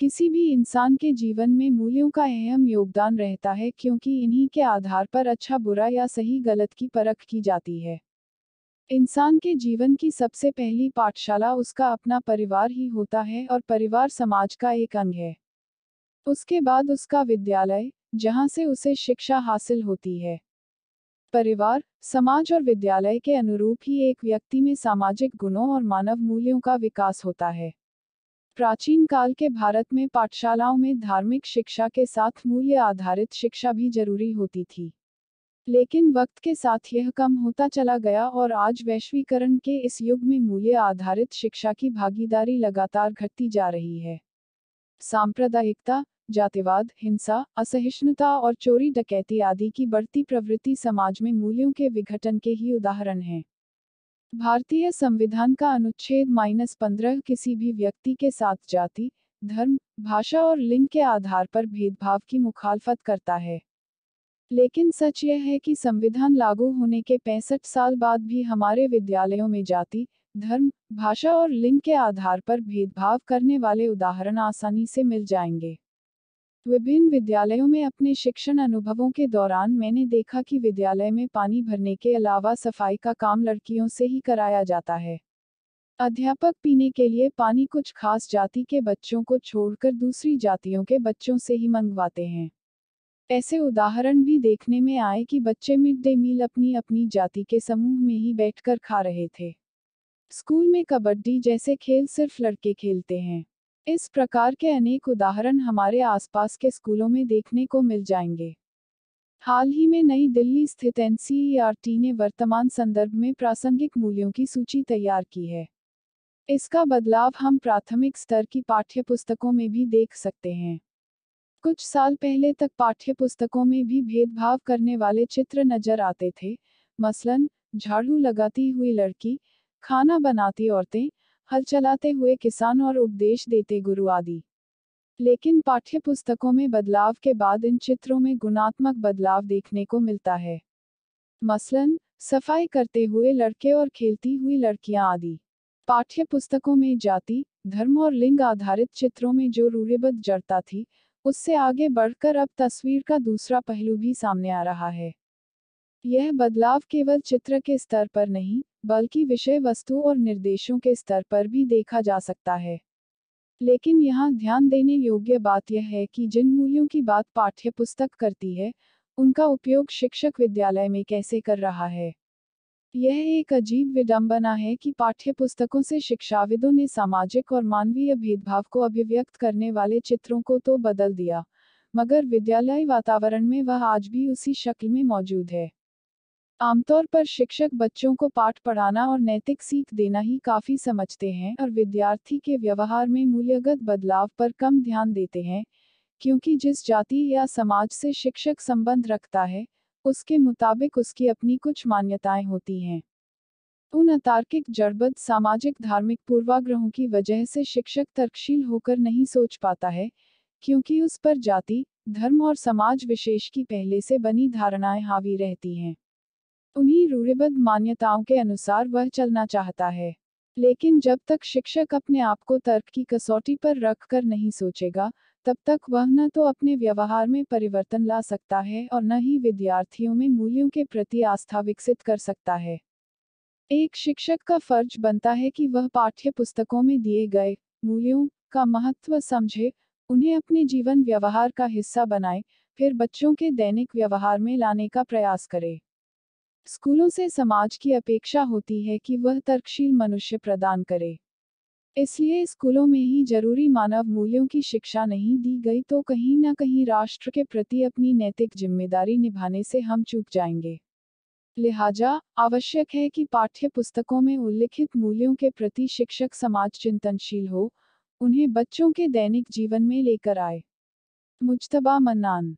किसी भी इंसान के जीवन में मूल्यों का अहम योगदान रहता है क्योंकि इन्हीं के आधार पर अच्छा बुरा या सही गलत की परख की जाती है इंसान के जीवन की सबसे पहली पाठशाला उसका अपना परिवार ही होता है और परिवार समाज का एक अंग है उसके बाद उसका विद्यालय जहां से उसे शिक्षा हासिल होती है परिवार समाज और विद्यालय के अनुरूप ही एक व्यक्ति में सामाजिक गुणों और मानव मूल्यों का विकास होता है प्राचीन काल के भारत में पाठशालाओं में धार्मिक शिक्षा के साथ मूल्य आधारित शिक्षा भी जरूरी होती थी लेकिन वक्त के साथ यह कम होता चला गया और आज वैश्वीकरण के इस युग में मूल्य आधारित शिक्षा की भागीदारी लगातार घटती जा रही है सांप्रदायिकता जातिवाद हिंसा असहिष्णुता और चोरी डकैती आदि की बढ़ती प्रवृत्ति समाज में मूल्यों के विघटन के ही उदाहरण हैं भारतीय संविधान का अनुच्छेद माइनस पंद्रह किसी भी व्यक्ति के साथ जाति धर्म भाषा और लिंग के आधार पर भेदभाव की मुखालफत करता है लेकिन सच यह है कि संविधान लागू होने के पैंसठ साल बाद भी हमारे विद्यालयों में जाति धर्म भाषा और लिंग के आधार पर भेदभाव करने वाले उदाहरण आसानी से मिल जाएंगे विभिन्न विद्यालयों में अपने शिक्षण अनुभवों के दौरान मैंने देखा कि विद्यालय में पानी भरने के अलावा सफाई का काम लड़कियों से ही कराया जाता है अध्यापक पीने के लिए पानी कुछ खास जाति के बच्चों को छोड़कर दूसरी जातियों के बच्चों से ही मंगवाते हैं ऐसे उदाहरण भी देखने में आए कि बच्चे मिड डे मील अपनी अपनी जाति के समूह में ही बैठकर खा रहे थे स्कूल में कबड्डी जैसे खेल सिर्फ लड़के खेलते हैं इस प्रकार के अनेक उदाहरण हमारे आसपास के स्कूलों में देखने को मिल जाएंगे हाल ही में नई दिल्ली स्थित एन e ने वर्तमान संदर्भ में प्रासंगिक मूल्यों की सूची तैयार की है इसका बदलाव हम प्राथमिक स्तर की पाठ्य पुस्तकों में भी देख सकते हैं कुछ साल पहले तक पाठ्य पुस्तकों में भी भेदभाव करने वाले चित्र नजर आते थे मसलन झाड़ू लगाती हुई लड़की खाना बनाती औरतें हल चलाते हुए किसान और उपदेश देते गुरु आदि लेकिन पाठ्य पुस्तकों में बदलाव के बाद इन चित्रों में गुणात्मक बदलाव देखने को मिलता है मसलन सफाई करते हुए लड़के और खेलती हुई लड़कियां आदि पाठ्य पुस्तकों में जाति धर्म और लिंग आधारित चित्रों में जो रूढ़िबद्ध जड़ता थी उससे आगे बढ़कर अब तस्वीर का दूसरा पहलू भी सामने आ रहा है यह बदलाव केवल चित्र के स्तर पर नहीं बल्कि विषय वस्तु और निर्देशों के स्तर पर भी देखा जा सकता है लेकिन यहाँ ध्यान देने योग्य बात यह है कि जिन मूल्यों की बात पाठ्य पुस्तक करती है उनका उपयोग शिक्षक विद्यालय में कैसे कर रहा है यह एक अजीब विडंबना है कि पाठ्य पुस्तकों से शिक्षाविदों ने सामाजिक और मानवीय भेदभाव को अभिव्यक्त करने वाले चित्रों को तो बदल दिया मगर विद्यालय वातावरण में वह आज भी उसी शक्ल में मौजूद है आमतौर पर शिक्षक बच्चों को पाठ पढ़ाना और नैतिक सीख देना ही काफी समझते हैं और विद्यार्थी के व्यवहार में मूल्यगत बदलाव पर कम ध्यान देते हैं क्योंकि जिस जाति या समाज से शिक्षक संबंध रखता है उसके मुताबिक उसकी अपनी कुछ मान्यताएं होती हैं उन अतार्किक जड़बद सामाजिक धार्मिक पूर्वाग्रहों की वजह से शिक्षक तर्कशील होकर नहीं सोच पाता है क्योंकि उस पर जाति धर्म और समाज विशेष की पहले से बनी धारणाएं हावी रहती हैं उन्हीं रूढ़िबद्ध मान्यताओं के अनुसार वह चलना चाहता है लेकिन जब तक शिक्षक अपने आप को तर्क की कसौटी पर रख कर नहीं सोचेगा तब तक वह न तो अपने व्यवहार में परिवर्तन ला सकता है और न ही विद्यार्थियों में मूल्यों के प्रति आस्था विकसित कर सकता है एक शिक्षक का फर्ज बनता है कि वह पाठ्य पुस्तकों में दिए गए मूल्यों का महत्व समझे उन्हें अपने जीवन व्यवहार का हिस्सा बनाए फिर बच्चों के दैनिक व्यवहार में लाने का प्रयास करे स्कूलों से समाज की अपेक्षा होती है कि वह तर्कशील मनुष्य प्रदान करे इसलिए स्कूलों में ही जरूरी मानव मूल्यों की शिक्षा नहीं दी गई तो कहीं ना कहीं राष्ट्र के प्रति अपनी नैतिक जिम्मेदारी निभाने से हम चूक जाएंगे लिहाजा आवश्यक है कि पाठ्य पुस्तकों में उल्लिखित मूल्यों के प्रति शिक्षक समाज चिंतनशील हो उन्हें बच्चों के दैनिक जीवन में लेकर आए मुजतबा मन्नान